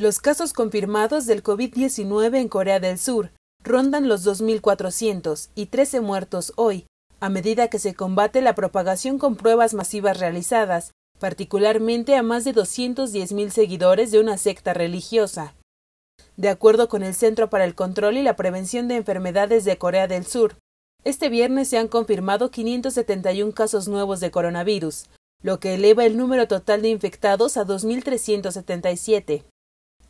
Los casos confirmados del COVID-19 en Corea del Sur rondan los 2.400 y 13 muertos hoy, a medida que se combate la propagación con pruebas masivas realizadas, particularmente a más de 210.000 seguidores de una secta religiosa. De acuerdo con el Centro para el Control y la Prevención de Enfermedades de Corea del Sur, este viernes se han confirmado 571 casos nuevos de coronavirus, lo que eleva el número total de infectados a 2.377.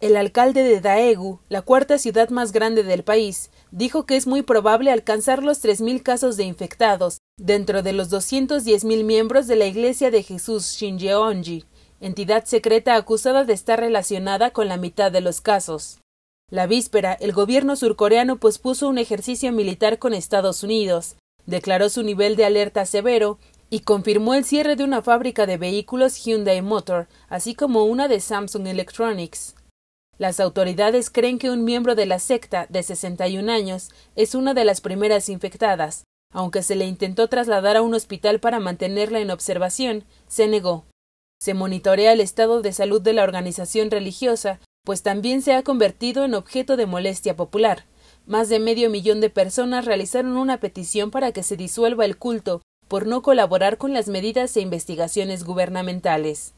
El alcalde de Daegu, la cuarta ciudad más grande del país, dijo que es muy probable alcanzar los 3.000 casos de infectados dentro de los 210.000 miembros de la Iglesia de Jesús Shinjeonji, entidad secreta acusada de estar relacionada con la mitad de los casos. La víspera, el gobierno surcoreano pospuso un ejercicio militar con Estados Unidos, declaró su nivel de alerta severo y confirmó el cierre de una fábrica de vehículos Hyundai Motor, así como una de Samsung Electronics. Las autoridades creen que un miembro de la secta, de 61 años, es una de las primeras infectadas. Aunque se le intentó trasladar a un hospital para mantenerla en observación, se negó. Se monitorea el estado de salud de la organización religiosa, pues también se ha convertido en objeto de molestia popular. Más de medio millón de personas realizaron una petición para que se disuelva el culto por no colaborar con las medidas e investigaciones gubernamentales.